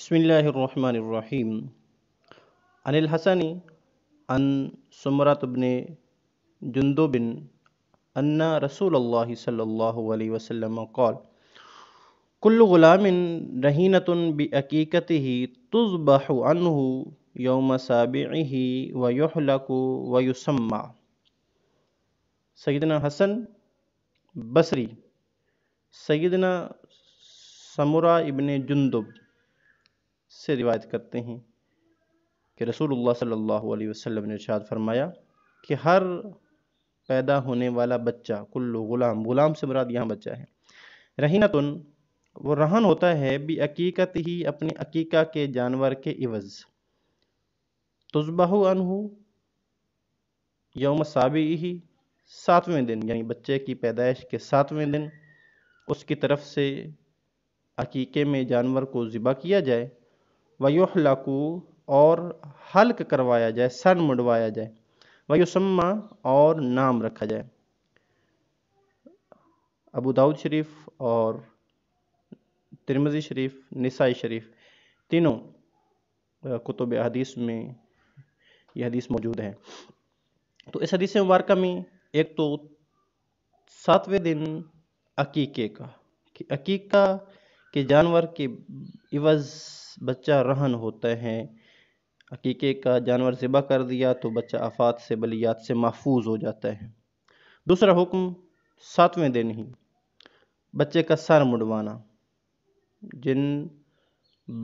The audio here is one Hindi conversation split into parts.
بسم الله الرحمن الرحيم عن الحسن عن سمرة بن جندب أن رسول الله صلى الله عليه وسلم قال كل غلام رهينة بأكيكته تذبح عنه يوم سابعه ويحلق ويسمع سيدنا حسن بصري سيدنا سمرة ابن جندب से रिवायत करते हैं कि रसूलुल्लाह सल्लल्लाहु अलैहि वसल्लम ने इरशाद फरमाया कि हर पैदा होने वाला बच्चा कुल्लू गुलाम गुलाम से मुराद यहाँ बच्चा है रहीनतुन वो रहन होता है भी अकीकत ही अपने अकीका के जानवर के इवज़ तुजबाह अनहु यौम साबी ही सातवें दिन यानी बच्चे की पैदाइश के सातवें दिन उसकी तरफ से अकीके में जानवर को ज़िबा किया जाए लकू और हल्क करवाया जाए सन मुडवाया जाए वयुसम्मा और नाम रखा जाए अबू दाऊद शरीफ और तिरमजी शरीफ निसाई शरीफ तीनों कुतुब हदीस में यह हदीस मौजूद है तो इस हदीस मुबारक में एक तो सातवें दिन अकीके का कि अकीका कि जानवर के इवज़ बच्चा रहन होते हैं अकीक़े का जानवर ज़िबा कर दिया तो बच्चा आफात से बलियात से महफूज हो जाता है दूसरा हुक्म सातवें दिन ही बच्चे का सर मुड़वाना जिन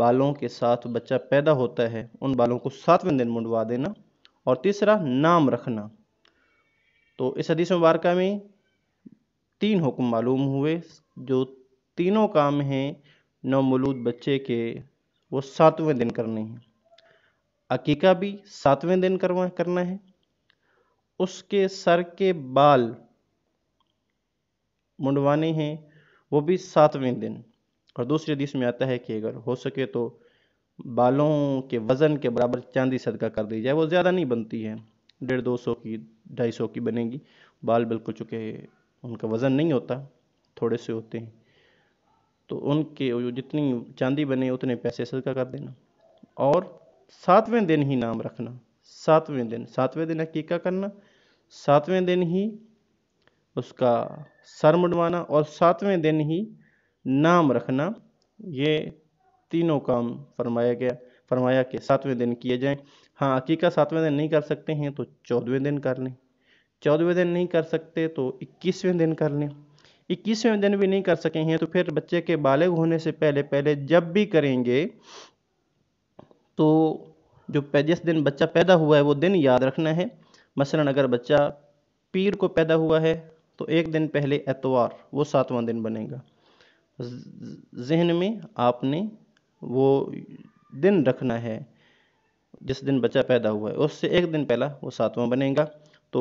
बालों के साथ बच्चा पैदा होता है उन बालों को सातवें दिन मुड़वा देना और तीसरा नाम रखना तो इस हदीस मुबारक में तीन हुक्म मालूम हुए जो तीनों काम हैं नवमौलूद बच्चे के वो सातवें दिन करने हैं अकीका भी सातवें दिन करवा करना है उसके सर के बाल मुंडवाने हैं वो भी सातवें दिन और दूसरे हदीस में आता है कि अगर हो सके तो बालों के वज़न के बराबर चांदी सदका कर दी जाए वो ज़्यादा नहीं बनती है डेढ़ दो सौ की ढाई सौ की बनेगी बाल बिल्कुल चुके उनका वज़न नहीं होता थोड़े से होते हैं तो उनके जो जितनी चांदी बने उतने पैसे सदका कर देना और सातवें दिन ही नाम रखना सातवें दिन सातवें दिन हकीका करना सातवें दिन ही उसका सर मुडवाना और सातवें दिन ही नाम रखना ये तीनों काम फरमाया गया फरमाया कि सातवें दिन किए जाएं हाँ अकीका सातवें दिन नहीं कर सकते हैं तो चौदहवें दिन कर लें चौदहवें दिन नहीं कर सकते तो इक्कीसवें दिन कर लें इक्कीसवें दिन भी नहीं कर सके हैं तो फिर बच्चे के बालग होने से पहले पहले जब भी करेंगे तो जो जिस दिन बच्चा पैदा हुआ है वो दिन याद रखना है मसलन अगर बच्चा पीर को पैदा हुआ है तो एक दिन पहले एतवार वो सातवां दिन बनेगा जहन में आपने वो दिन रखना है जिस दिन बच्चा पैदा हुआ है उससे एक दिन पहला वो सातवां बनेगा तो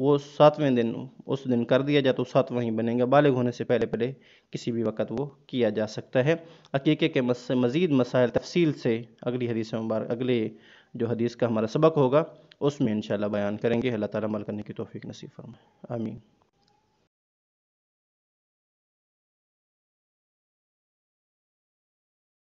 वो सातवें दिन उस दिन कर दिया जाए तो सातवां ही बनेगा बालिग होने से पहले पहले किसी भी वक्त वो किया जा सकता है अकीके के मस, मज़ीद मसाइल तफसील से अगली हदीस मुबारक अगले जो हदीस का हमारा सबक होगा उसमें इन बयान करेंगे अल्लाह ताला अमल करने की तोफ़ी नसीब फरमाए आमीन